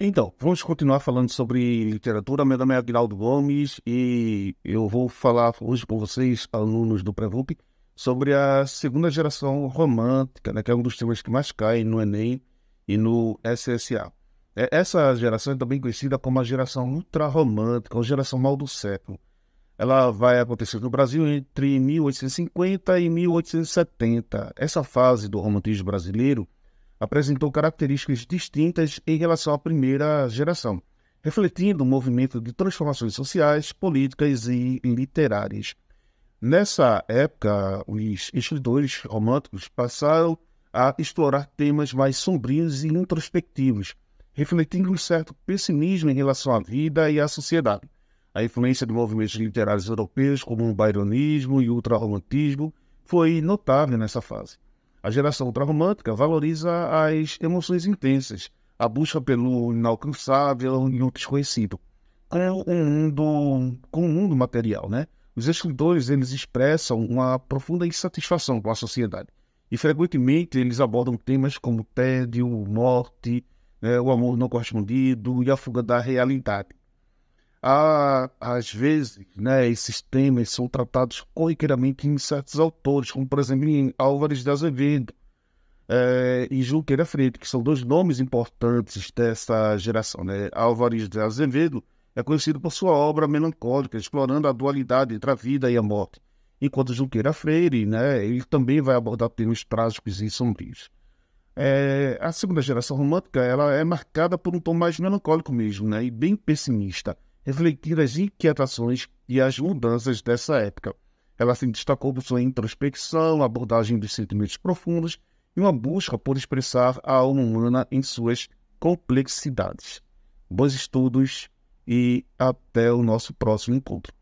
Então, vamos continuar falando sobre literatura. Meu nome é Aguinaldo Gomes e eu vou falar hoje com vocês, alunos do Prevup, sobre a segunda geração romântica, né, que é um dos temas que mais cai no Enem e no SSA. É, essa geração é também conhecida como a geração ultrarromântica, ou geração mal do século. Ela vai acontecer no Brasil entre 1850 e 1870. Essa fase do romantismo brasileiro apresentou características distintas em relação à primeira geração, refletindo o um movimento de transformações sociais, políticas e literárias. Nessa época, os escritores românticos passaram a explorar temas mais sombrios e introspectivos, refletindo um certo pessimismo em relação à vida e à sociedade. A influência de movimentos literários europeus como o baironismo e o ultraromantismo, foi notável nessa fase. A geração ultrarromântica valoriza as emoções intensas, a busca pelo inalcançável e o desconhecido, com o mundo, com um mundo material, né? Os escritores eles expressam uma profunda insatisfação com a sociedade e frequentemente eles abordam temas como tédio, morte, né, o amor não correspondido e a fuga da realidade. Há, às vezes, né, esses temas são tratados corriqueiramente em certos autores, como, por exemplo, em Álvares de Azevedo é, e Junqueira Freire, que são dois nomes importantes dessa geração. Né? Álvares de Azevedo é conhecido por sua obra melancólica, explorando a dualidade entre a vida e a morte, enquanto Junqueira Freire né, ele também vai abordar temas trágicos e sombrios. É, a segunda geração romântica ela é marcada por um tom mais melancólico mesmo né, e bem pessimista refletir as inquietações e as mudanças dessa época. Ela se destacou por sua introspecção, abordagem dos sentimentos profundos e uma busca por expressar a alma humana em suas complexidades. Bons estudos e até o nosso próximo encontro.